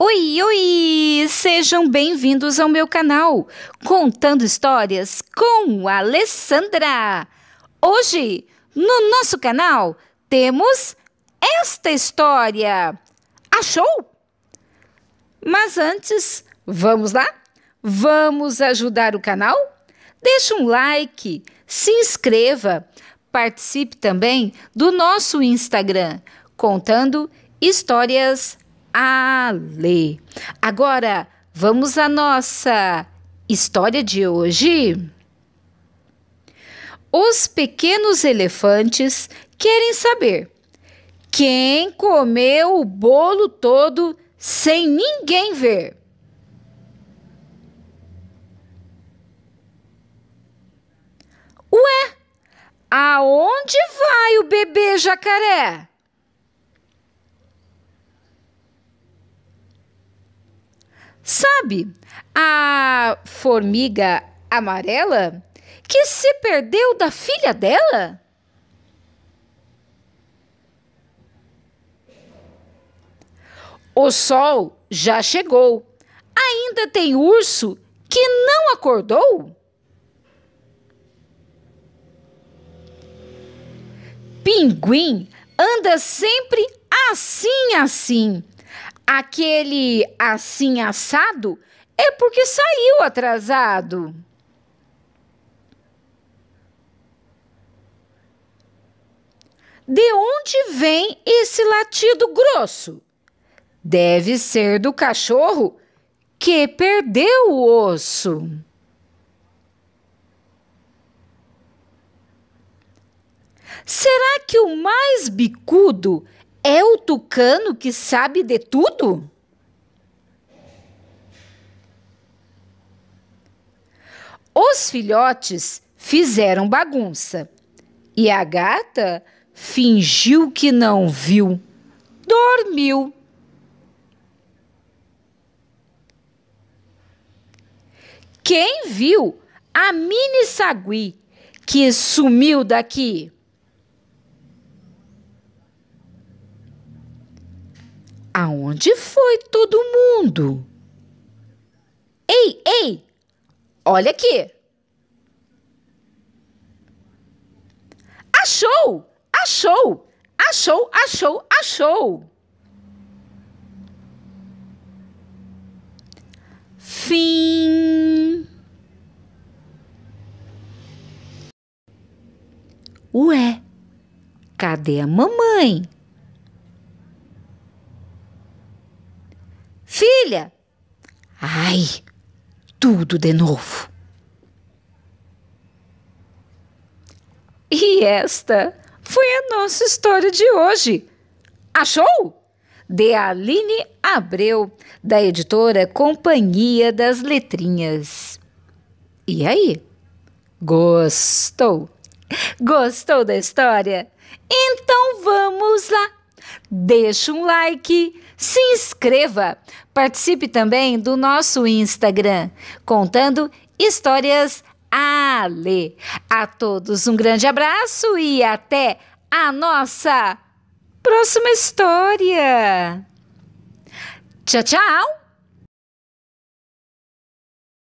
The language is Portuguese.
Oi, oi! Sejam bem-vindos ao meu canal Contando Histórias com Alessandra. Hoje, no nosso canal, temos esta história. Achou? Mas antes, vamos lá? Vamos ajudar o canal? Deixe um like, se inscreva, participe também do nosso Instagram Contando Histórias a lei. Agora, vamos à nossa história de hoje. Os pequenos elefantes querem saber quem comeu o bolo todo sem ninguém ver. Ué, aonde vai o bebê jacaré? Sabe a formiga amarela que se perdeu da filha dela? O sol já chegou. Ainda tem urso que não acordou? Pinguim anda sempre assim, assim aquele assim assado é porque saiu atrasado. De onde vem esse latido grosso? Deve ser do cachorro que perdeu o osso. Será que o mais bicudo é o tucano que sabe de tudo? Os filhotes fizeram bagunça e a gata fingiu que não viu. Dormiu. Quem viu a mini sagui que sumiu daqui? Aonde foi todo mundo? Ei, ei! Olha aqui! Achou! Achou! Achou, achou, achou! Fim! Ué, cadê a mamãe? Ai, tudo de novo. E esta foi a nossa história de hoje. Achou? De Aline Abreu, da editora Companhia das Letrinhas. E aí? Gostou? Gostou da história? Então vamos lá! Deixa um like, se inscreva. Participe também do nosso Instagram, contando histórias Ale. A todos um grande abraço e até a nossa próxima história. Tchau, tchau!